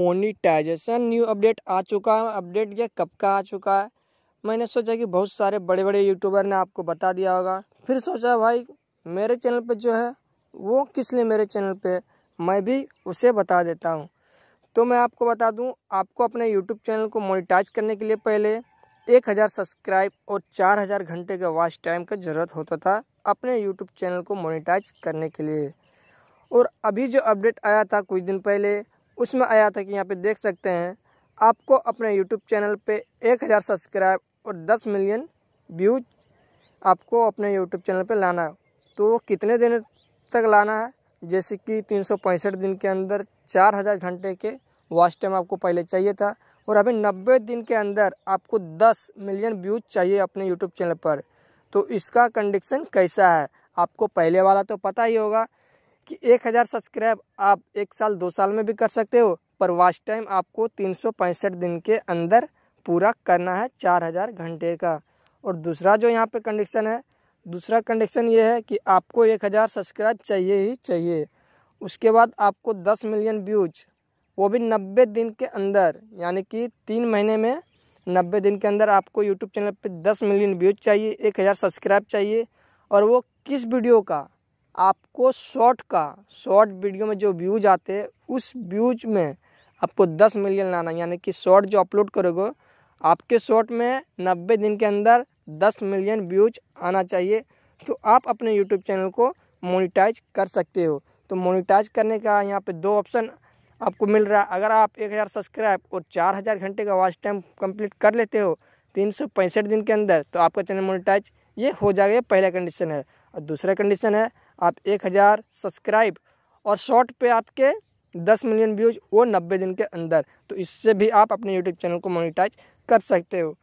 monetization new update आ चुका है update ये कब का आ चुका है मैंने सोचा कि बहुत सारे बड़े बड़े यूट्यूबर ने आपको बता दिया होगा फिर सोचा भाई मेरे चैनल पे जो है वो किस लिए मेरे चैनल पे मैं भी उसे बता देता हूँ तो मैं आपको बता दूँ आपको अपने यूट्यूब चैनल को मोनिटाइज करने के लिए पहले एक हज़ार सब्सक्राइब और चार हज़ार घंटे के वॉच टाइम का ज़रूरत होता था अपने यूट्यूब चैनल को मोनिटाइज करने के लिए और अभी जो अपडेट आया था कुछ दिन पहले उसमें आया था कि यहाँ पे देख सकते हैं आपको अपने यूट्यूब चैनल पे एक हज़ार सब्सक्राइब और दस मिलियन व्यूज आपको अपने यूट्यूब चैनल पे लाना है तो वो कितने दिन तक लाना है जैसे कि तीन दिन के अंदर चार हज़ार घंटे के वॉच टाइम आपको पहले चाहिए था और अभी नब्बे दिन के अंदर आपको दस मिलियन व्यूज चाहिए अपने यूट्यूब चैनल पर तो इसका कंडीशन कैसा है आपको पहले वाला तो पता ही होगा कि एक हज़ार सब्सक्राइब आप एक साल दो साल में भी कर सकते हो पर वाच टाइम आपको तीन दिन के अंदर पूरा करना है चार हज़ार घंटे का और दूसरा जो यहाँ पे कंडीशन है दूसरा कंडीशन ये है कि आपको एक हज़ार सब्सक्राइब चाहिए ही चाहिए उसके बाद आपको दस मिलियन व्यूज वो भी नब्बे दिन के अंदर यानी कि तीन महीने में नब्बे दिन के अंदर आपको यूट्यूब चैनल पे दस मिलियन व्यूज चाहिए एक हज़ार सब्सक्राइब चाहिए और वो किस वीडियो का आपको शॉर्ट का शॉर्ट वीडियो में जो व्यूज आते हैं उस व्यूज में आपको दस मिलियन लाना यानी कि शॉर्ट जो अपलोड करोगे आपके शॉर्ट में नब्बे दिन के अंदर दस मिलियन व्यूज आना चाहिए तो आप अपने यूट्यूब चैनल को मोनिटाइज कर सकते हो तो मोनिटाइज करने का यहाँ पे दो ऑप्शन आपको मिल रहा है अगर आप एक हज़ार सब्सक्राइब और चार हज़ार घंटे का वॉच टाइम कंप्लीट कर लेते हो तीन सौ पैंसठ दिन के अंदर तो आपका चैनल मोनिटाइज ये हो जाएगा पहला कंडीशन है और दूसरा कंडीशन है आप एक हज़ार सब्सक्राइब और शॉर्ट पे आपके दस मिलियन व्यूज़ वो नब्बे दिन के अंदर तो इससे भी आप अपने यूट्यूब चैनल को मोनिटाइज कर सकते हो